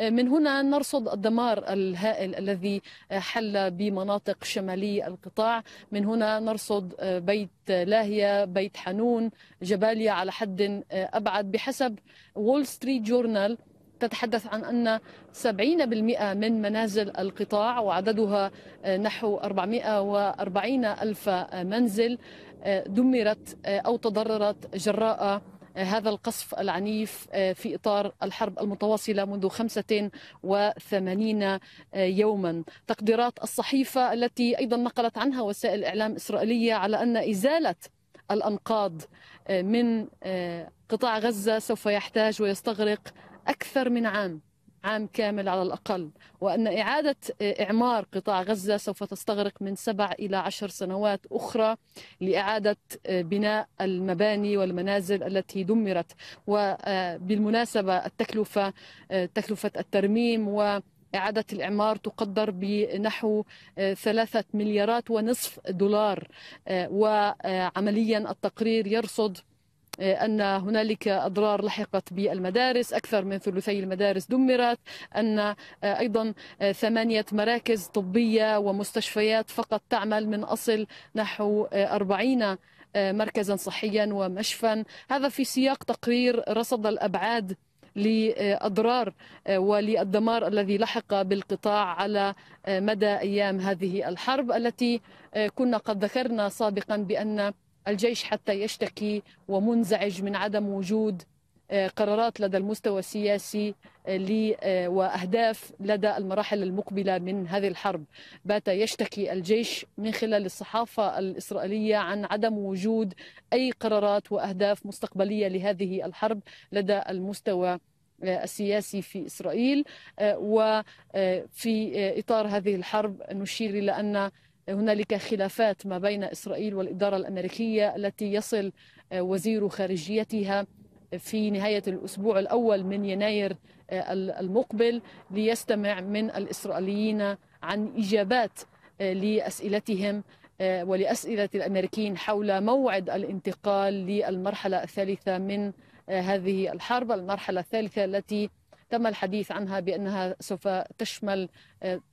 من هنا نرصد الدمار الهائل الذي حل بمناطق شمالي القطاع من هنا نرصد بيت لاهية بيت حنون جباليا على حد أبعد بحسب وول ستريت جورنال تتحدث عن أن 70% من منازل القطاع وعددها نحو 440 ألف منزل دمرت أو تضررت جراء هذا القصف العنيف آه، في إطار الحرب المتواصلة منذ 85 آه، يوما تقديرات الصحيفة التي أيضا نقلت عنها وسائل إعلام إسرائيلية على أن إزالة الأنقاض آه، من قطاع غزة سوف يحتاج ويستغرق أكثر من عام عام كامل على الأقل وأن إعادة إعمار قطاع غزة سوف تستغرق من سبع إلى عشر سنوات أخرى لإعادة بناء المباني والمنازل التي دمرت وبالمناسبة التكلفة تكلفة الترميم و إعادة الإعمار تقدر بنحو ثلاثة مليارات ونصف دولار وعمليا التقرير يرصد أن هنالك أضرار لحقت بالمدارس أكثر من ثلثي المدارس دمرت أن آه، أيضا آه، ثمانية مراكز طبية ومستشفيات فقط تعمل من أصل نحو آه، أربعين مركزا صحيا ومشفى هذا في سياق تقرير رصد الأبعاد لاضرار وللدمار الذي لحق بالقطاع على مدى ايام هذه الحرب التي كنا قد ذكرنا سابقا بان الجيش حتى يشتكي ومنزعج من عدم وجود آه، قرارات لدى المستوى السياسي آه، آه، واهداف لدى المراحل المقبله من هذه الحرب، بات يشتكي الجيش من خلال الصحافه الاسرائيليه عن عدم وجود اي قرارات واهداف مستقبليه لهذه الحرب لدى المستوى السياسي في اسرائيل وفي اطار هذه الحرب نشير الى ان هنالك خلافات ما بين إسرائيل والإدارة الأمريكية التي يصل آه، وزير خارجيتها في نهاية الأسبوع الأول من يناير آه، المقبل ليستمع من الإسرائيليين عن إجابات آه، لأسئلتهم ولأسئلة الأمريكيين حول موعد الانتقال للمرحلة الثالثة من هذه الحرب المرحلة الثالثة التي تم الحديث عنها بأنها سوف تشمل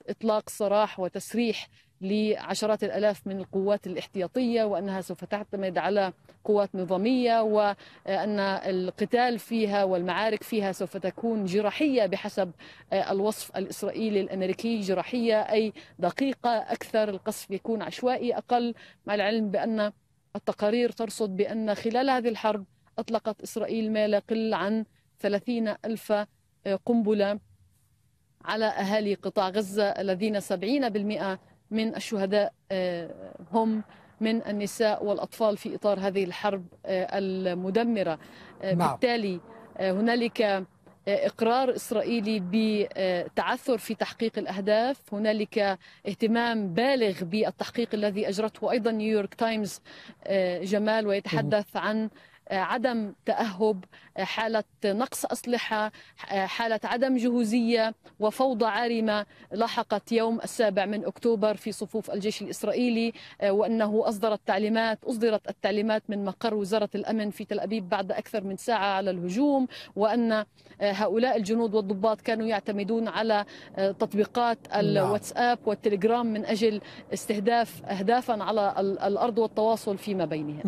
إطلاق سراح وتسريح لعشرات الآلاف من القوات الاحتياطية وأنها سوف تعتمد على قوات نظامية وأن القتال فيها والمعارك فيها سوف تكون جراحية بحسب آه، الوصف الإسرائيلي الأمريكي جراحية أي دقيقة أكثر القصف يكون عشوائي أقل مع العلم بأن التقارير ترصد بأن خلال هذه الحرب أطلقت إسرائيل ما لا يقل عن 30 ألف آه، قنبلة على أهالي قطاع غزة الذين 70% من الشهداء آه، هم من النساء والأطفال في إطار هذه الحرب آه، المدمرة آه، نعم. بالتالي هنالك إقرار إسرائيلي بتعثر في تحقيق الأهداف هنالك اهتمام بالغ بالتحقيق الذي أجرته أيضا نيويورك تايمز جمال ويتحدث عن عدم تأهب حالة نقص أسلحة حالة عدم جهوزية وفوضى عارمة لاحقت يوم السابع من أكتوبر في صفوف الجيش الإسرائيلي آه، وأنه اصدر التعليمات أصدرت التعليمات من مقر وزارة الأمن في تل أبيب بعد أكثر من ساعة على الهجوم وأن آه، هؤلاء الجنود والضباط كانوا يعتمدون على آه، تطبيقات الواتساب نعم. والتليجرام من أجل استهداف أهدافا على الأرض والتواصل فيما بينهم